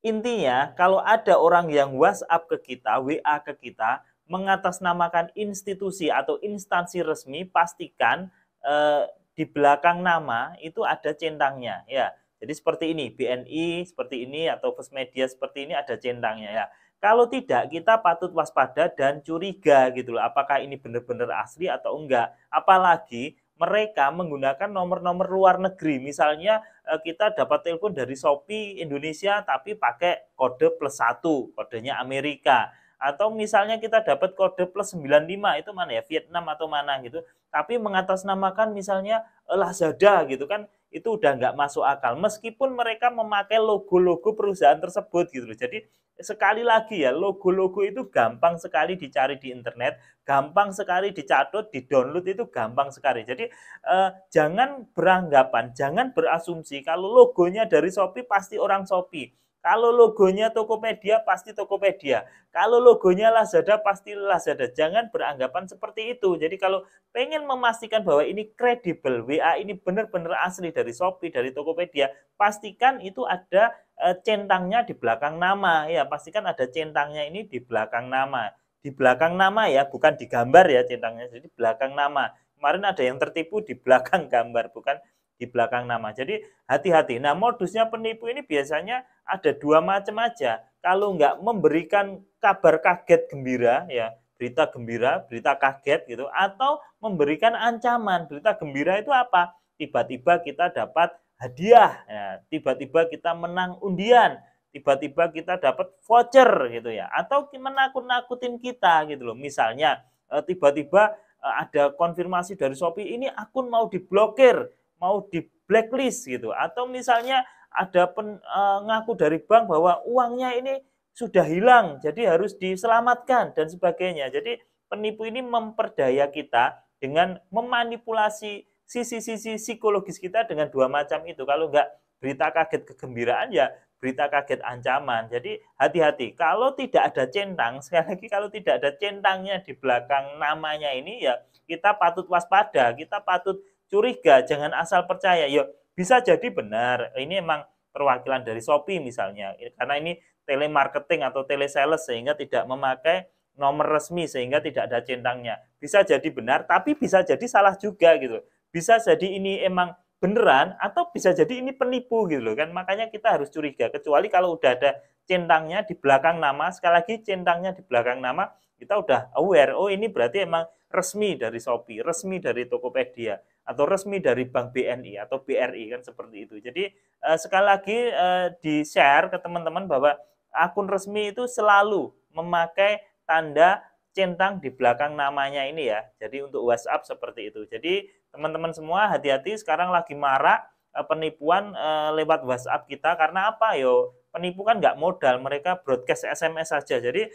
Intinya, kalau ada orang yang WhatsApp ke kita, WA ke kita, mengatasnamakan institusi atau instansi resmi, pastikan eh, di belakang nama itu ada centangnya, ya. Jadi seperti ini, BNI seperti ini atau First Media seperti ini ada centangnya ya. Kalau tidak, kita patut waspada dan curiga gitu loh. Apakah ini benar-benar asli atau enggak? Apalagi mereka menggunakan nomor-nomor luar negeri. Misalnya eh, kita dapat telepon dari Shopee Indonesia tapi pakai kode plus satu, kodenya Amerika. Atau misalnya kita dapat kode plus 95, itu mana ya, Vietnam atau mana gitu. Tapi mengatasnamakan misalnya Lazada gitu kan, itu udah nggak masuk akal meskipun mereka memakai logo-logo perusahaan tersebut gitu loh. Jadi sekali lagi ya logo-logo itu gampang sekali dicari di internet, gampang sekali dicatut, di-download itu gampang sekali. Jadi eh, jangan beranggapan, jangan berasumsi kalau logonya dari Shopee pasti orang Shopee kalau logonya Tokopedia pasti Tokopedia. Kalau logonya Lazada pasti Lazada. Jangan beranggapan seperti itu. Jadi kalau pengen memastikan bahwa ini kredibel, WA ini benar-benar asli dari Shopee, dari Tokopedia, pastikan itu ada eh, centangnya di belakang nama ya. Pastikan ada centangnya ini di belakang nama. Di belakang nama ya, bukan di gambar ya centangnya. Jadi belakang nama. Kemarin ada yang tertipu di belakang gambar, bukan di belakang nama. Jadi hati-hati. Nah modusnya penipu ini biasanya ada dua macam aja. Kalau nggak memberikan kabar kaget gembira, ya berita gembira, berita kaget gitu, atau memberikan ancaman. Berita gembira itu apa? Tiba-tiba kita dapat hadiah, nah, tiba-tiba ya, kita menang undian, tiba-tiba kita dapat voucher gitu ya, atau menakut-nakutin kita gitu loh. Misalnya eh, tiba-tiba eh, ada konfirmasi dari Shopee ini akun mau diblokir mau di blacklist gitu atau misalnya ada pen, eh, dari bank bahwa uangnya ini sudah hilang jadi harus diselamatkan dan sebagainya jadi penipu ini memperdaya kita dengan memanipulasi sisi-sisi psikologis kita dengan dua macam itu kalau enggak berita kaget kegembiraan ya berita kaget ancaman jadi hati-hati kalau tidak ada centang sekali lagi kalau tidak ada centangnya di belakang namanya ini ya kita patut waspada kita patut curiga, jangan asal percaya. yuk bisa jadi benar. Ini emang perwakilan dari Shopee misalnya. Karena ini telemarketing atau telesales sehingga tidak memakai nomor resmi sehingga tidak ada centangnya. Bisa jadi benar, tapi bisa jadi salah juga gitu. Bisa jadi ini emang beneran atau bisa jadi ini penipu gitu loh kan. Makanya kita harus curiga. Kecuali kalau udah ada centangnya di belakang nama, sekali lagi centangnya di belakang nama, kita udah aware, oh ini berarti emang resmi dari Shopee, resmi dari Tokopedia atau resmi dari Bank BNI atau BRI kan seperti itu. Jadi uh, sekali lagi uh, eh, di share ke teman-teman bahwa akun resmi itu selalu memakai tanda centang di belakang namanya ini ya. Jadi untuk WhatsApp seperti itu. Jadi teman-teman semua hati-hati sekarang lagi marak eh, penipuan lewat WhatsApp kita karena apa yo? Penipu kan nggak modal, mereka broadcast SMS saja. Jadi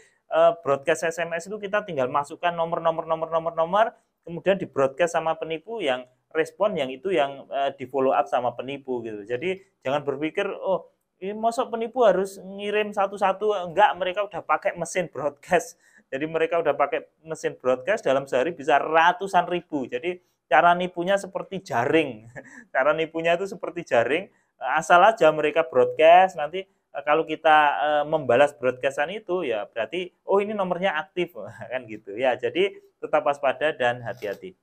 broadcast SMS itu kita tinggal masukkan nomor nomor nomor nomor nomor kemudian di broadcast sama penipu yang respon yang itu yang uh, di follow up sama penipu gitu. Jadi jangan berpikir oh ini masuk penipu harus ngirim satu-satu enggak mereka udah pakai mesin broadcast. Jadi mereka udah pakai mesin broadcast dalam sehari bisa ratusan ribu. Jadi cara nipunya seperti jaring. Cara nipunya itu seperti jaring. Asal aja mereka broadcast nanti eh, kalau kita eh, membalas broadcastan itu ya berarti oh ini nomornya aktif kan gitu ya. Jadi tetap waspada dan hati-hati.